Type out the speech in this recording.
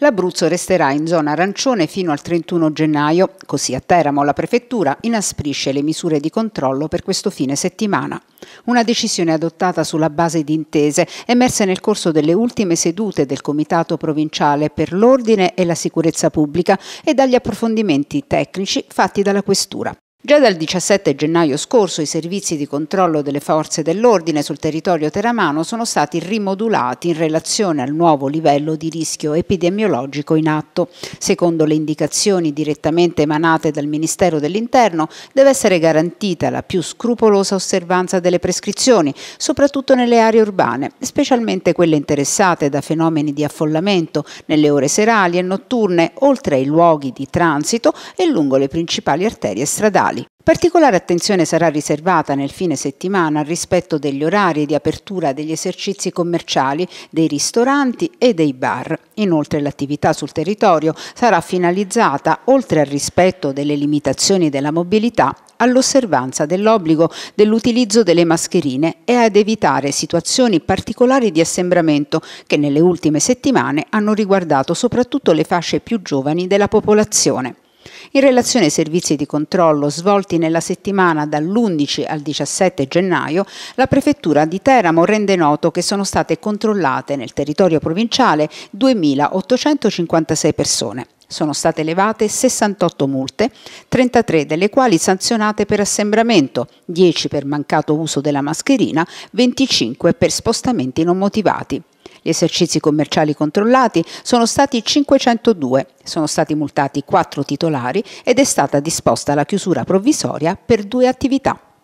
L'Abruzzo resterà in zona arancione fino al 31 gennaio, così a Teramo la prefettura inasprisce le misure di controllo per questo fine settimana. Una decisione adottata sulla base di intese emerse nel corso delle ultime sedute del Comitato Provinciale per l'Ordine e la Sicurezza Pubblica e dagli approfondimenti tecnici fatti dalla Questura. Già dal 17 gennaio scorso i servizi di controllo delle forze dell'ordine sul territorio teramano sono stati rimodulati in relazione al nuovo livello di rischio epidemiologico in atto. Secondo le indicazioni direttamente emanate dal Ministero dell'Interno, deve essere garantita la più scrupolosa osservanza delle prescrizioni, soprattutto nelle aree urbane, specialmente quelle interessate da fenomeni di affollamento nelle ore serali e notturne, oltre ai luoghi di transito e lungo le principali arterie stradali locali. Particolare attenzione sarà riservata nel fine settimana al rispetto degli orari di apertura degli esercizi commerciali, dei ristoranti e dei bar. Inoltre l'attività sul territorio sarà finalizzata, oltre al rispetto delle limitazioni della mobilità, all'osservanza dell'obbligo dell'utilizzo delle mascherine e ad evitare situazioni particolari di assembramento che nelle ultime settimane hanno riguardato soprattutto le fasce più giovani della popolazione. In relazione ai servizi di controllo svolti nella settimana dall'11 al 17 gennaio, la Prefettura di Teramo rende noto che sono state controllate nel territorio provinciale 2.856 persone. Sono state elevate 68 multe, 33 delle quali sanzionate per assembramento, 10 per mancato uso della mascherina, 25 per spostamenti non motivati. Gli esercizi commerciali controllati sono stati 502, sono stati multati 4 titolari ed è stata disposta la chiusura provvisoria per due attività.